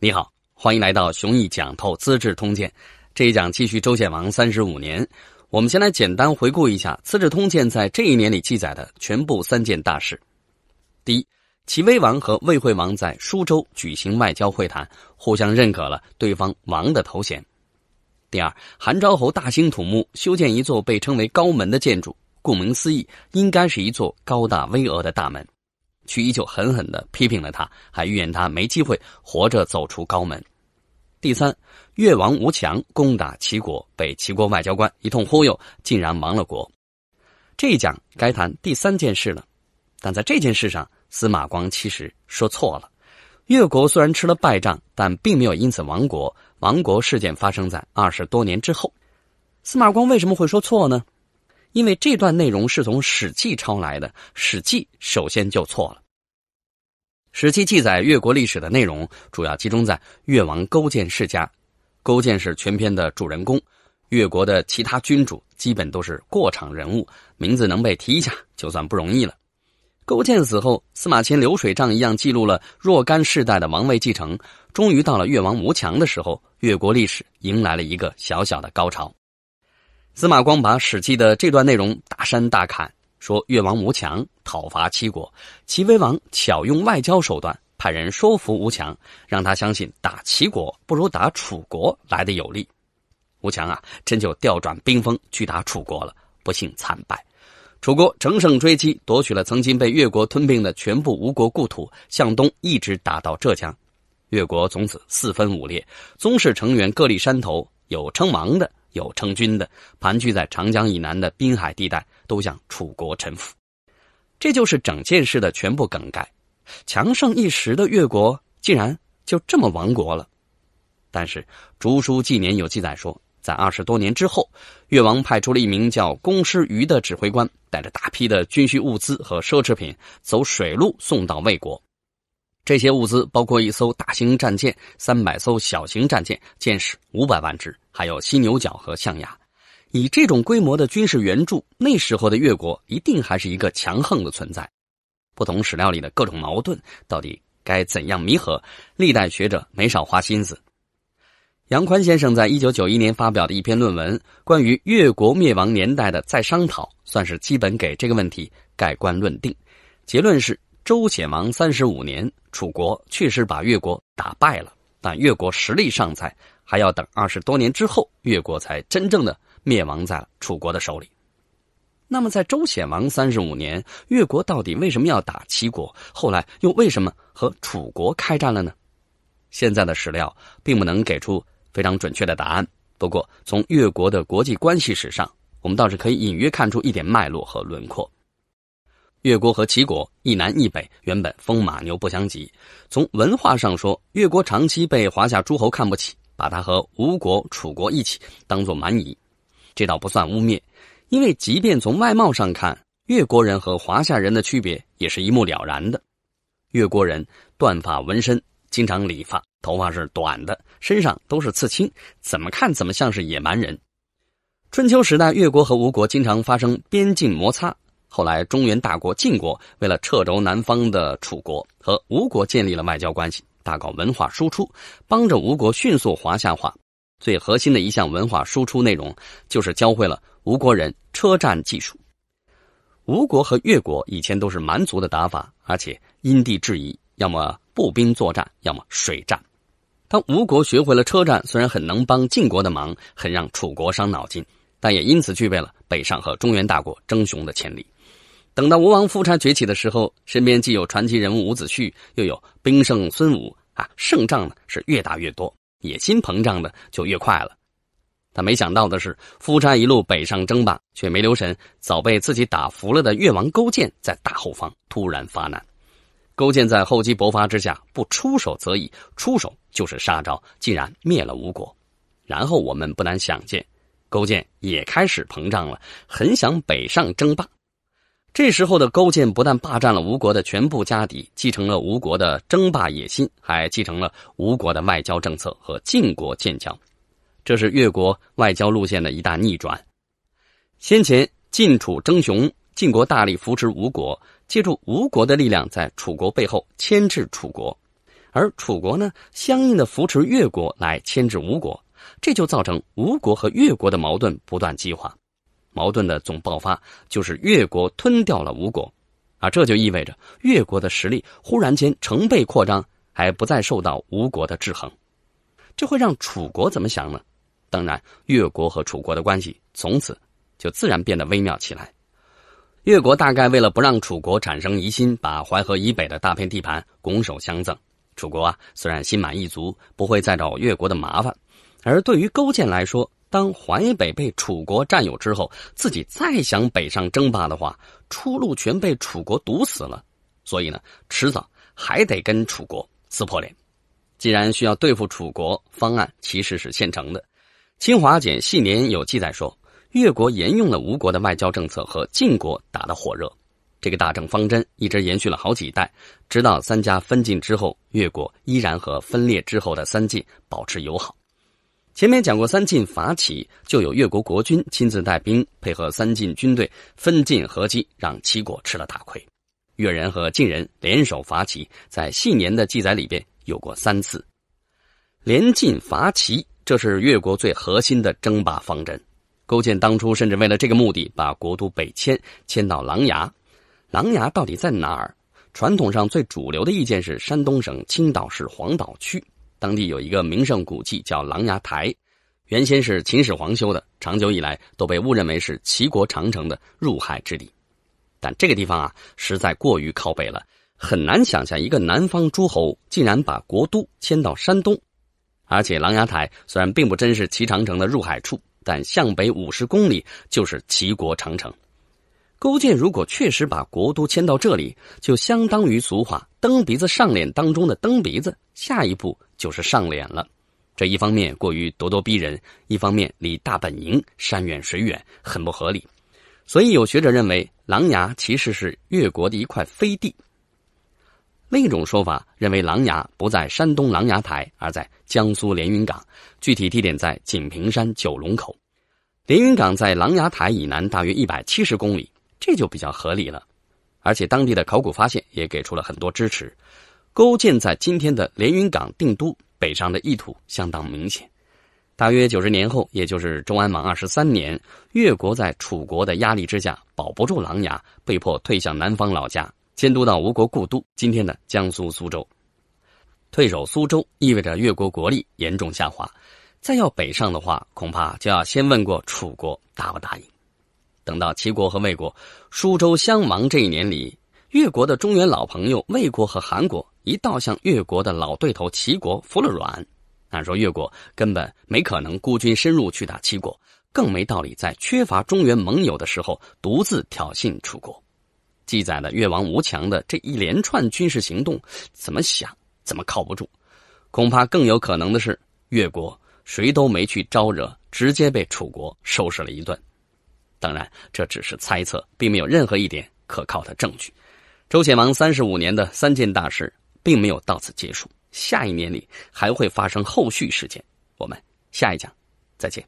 你好，欢迎来到雄毅讲透《资治通鉴》。这一讲继续周显王三十五年。我们先来简单回顾一下《资治通鉴》在这一年里记载的全部三件大事：第一，齐威王和魏惠王在舒州举行外交会谈，互相认可了对方王的头衔；第二，韩昭侯大兴土木，修建一座被称为高门的建筑，顾名思义，应该是一座高大巍峨的大门。却依旧狠狠的批评了他，还预言他没机会活着走出高门。第三，越王吴强攻打齐国，被齐国外交官一通忽悠，竟然亡了国。这一讲该谈第三件事了，但在这件事上，司马光其实说错了。越国虽然吃了败仗，但并没有因此亡国。亡国事件发生在二十多年之后。司马光为什么会说错呢？因为这段内容是从《史记》抄来的，《史记》首先就错了。《史记》记载越国历史的内容主要集中在越王勾践世家，勾践是全篇的主人公，越国的其他君主基本都是过场人物，名字能被提一下就算不容易了。勾践死后，司马迁流水账一样记录了若干世代的王位继承，终于到了越王无强的时候，越国历史迎来了一个小小的高潮。司马光把《史记》的这段内容大删大砍，说越王吴强讨伐齐国，齐威王巧用外交手段，派人说服吴强，让他相信打齐国不如打楚国来的有利。吴强啊，真就调转兵锋去打楚国了，不幸惨败。楚国乘胜追击，夺取了曾经被越国吞并的全部吴国故土，向东一直打到浙江，越国从此四分五裂，宗室成员各立山头，有称王的。有称君的，盘踞在长江以南的滨海地带，都向楚国臣服。这就是整件事的全部梗概。强盛一时的越国，竟然就这么亡国了。但是《竹书纪年》有记载说，在二十多年之后，越王派出了一名叫公师于的指挥官，带着大批的军需物资和奢侈品，走水路送到魏国。这些物资包括一艘大型战舰、三百艘小型战舰，舰士五百万只。还有犀牛角和象牙，以这种规模的军事援助，那时候的越国一定还是一个强横的存在。不同史料里的各种矛盾，到底该怎样弥合？历代学者没少花心思。杨宽先生在一九九一年发表的一篇论文，关于越国灭亡年代的再商讨，算是基本给这个问题盖棺论定。结论是：周显王三十五年，楚国确实把越国打败了，但越国实力尚在。还要等二十多年之后，越国才真正的灭亡在了楚国的手里。那么，在周显王三十五年，越国到底为什么要打齐国？后来又为什么和楚国开战了呢？现在的史料并不能给出非常准确的答案。不过，从越国的国际关系史上，我们倒是可以隐约看出一点脉络和轮廓。越国和齐国一南一北，原本风马牛不相及。从文化上说，越国长期被华夏诸侯看不起。把他和吴国、楚国一起当做蛮夷，这倒不算污蔑，因为即便从外貌上看，越国人和华夏人的区别也是一目了然的。越国人断发纹身，经常理发，头发是短的，身上都是刺青，怎么看怎么像是野蛮人。春秋时代，越国和吴国经常发生边境摩擦，后来中原大国晋国为了掣肘南方的楚国和吴国，建立了外交关系。大搞文化输出，帮着吴国迅速华夏化。最核心的一项文化输出内容，就是教会了吴国人车战技术。吴国和越国以前都是蛮族的打法，而且因地制宜，要么步兵作战，要么水战。当吴国学会了车战，虽然很能帮晋国的忙，很让楚国伤脑筋，但也因此具备了北上和中原大国争雄的潜力。等到吴王夫差崛起的时候，身边既有传奇人物伍子胥，又有兵圣孙武。啊，胜仗呢是越打越多，野心膨胀的就越快了。但没想到的是，夫差一路北上争霸，却没留神，早被自己打服了的越王勾践在大后方突然发难。勾践在厚积薄发之下，不出手则已，出手就是杀招，竟然灭了吴国。然后我们不难想见，勾践也开始膨胀了，很想北上争霸。这时候的勾践不但霸占了吴国的全部家底，继承了吴国的争霸野心，还继承了吴国的外交政策和晋国建交，这是越国外交路线的一大逆转。先前晋楚争雄，晋国大力扶持吴国，借助吴国的力量在楚国背后牵制楚国，而楚国呢，相应的扶持越国来牵制吴国，这就造成吴国和越国的矛盾不断激化。矛盾的总爆发，就是越国吞掉了吴国，啊，这就意味着越国的实力忽然间成倍扩张，还不再受到吴国的制衡，这会让楚国怎么想呢？当然，越国和楚国的关系从此就自然变得微妙起来。越国大概为了不让楚国产生疑心，把淮河以北的大片地盘拱手相赠。楚国啊，虽然心满意足，不会再找越国的麻烦，而对于勾践来说。当淮北被楚国占有之后，自己再想北上争霸的话，出路全被楚国堵死了。所以呢，迟早还得跟楚国撕破脸。既然需要对付楚国，方案其实是现成的。清华简《系年》有记载说，越国沿用了吴国的外交政策，和晋国打的火热。这个大政方针一直延续了好几代，直到三家分晋之后，越国依然和分裂之后的三晋保持友好。前面讲过，三晋伐齐就有越国国君亲自带兵，配合三晋军队分晋合击，让齐国吃了大亏。越人和晋人联手伐齐，在《系年》的记载里边有过三次，联晋伐齐，这是越国最核心的争霸方针。勾践当初甚至为了这个目的，把国都北迁，迁到琅琊。琅琊到底在哪儿？传统上最主流的意见是山东省青岛市黄岛区。当地有一个名胜古迹叫琅琊台，原先是秦始皇修的，长久以来都被误认为是齐国长城的入海之地。但这个地方啊，实在过于靠北了，很难想象一个南方诸侯竟然把国都迁到山东。而且琅琊台虽然并不真是齐长城的入海处，但向北五十公里就是齐国长城。勾践如果确实把国都迁到这里，就相当于俗话“蹬鼻子上脸”当中的“蹬鼻子”，下一步。就是上脸了，这一方面过于咄咄逼人，一方面离大本营山远水远，很不合理。所以有学者认为，琅琊其实是越国的一块飞地。另一种说法认为，琅琊不在山东琅琊台，而在江苏连云港，具体地点在锦屏山九龙口。连云港在琅琊台以南大约一百七十公里，这就比较合理了。而且当地的考古发现也给出了很多支持。勾践在今天的连云港定都北上的意图相当明显。大约九十年后，也就是中安王二十三年，越国在楚国的压力之下保不住琅琊，被迫退向南方老家，迁都到吴国故都，今天的江苏苏州。退守苏州意味着越国国力严重下滑，再要北上的话，恐怕就要先问过楚国答不答应。等到齐国和魏国，舒州相亡这一年里，越国的中原老朋友魏国和韩国。一道向越国的老对头齐国服了软，按说越国根本没可能孤军深入去打齐国，更没道理在缺乏中原盟友的时候独自挑衅楚国。记载了越王吴强的这一连串军事行动，怎么想怎么靠不住。恐怕更有可能的是，越国谁都没去招惹，直接被楚国收拾了一顿。当然，这只是猜测，并没有任何一点可靠的证据。周显王三十五年的三件大事。并没有到此结束，下一年里还会发生后续事件。我们下一讲再见。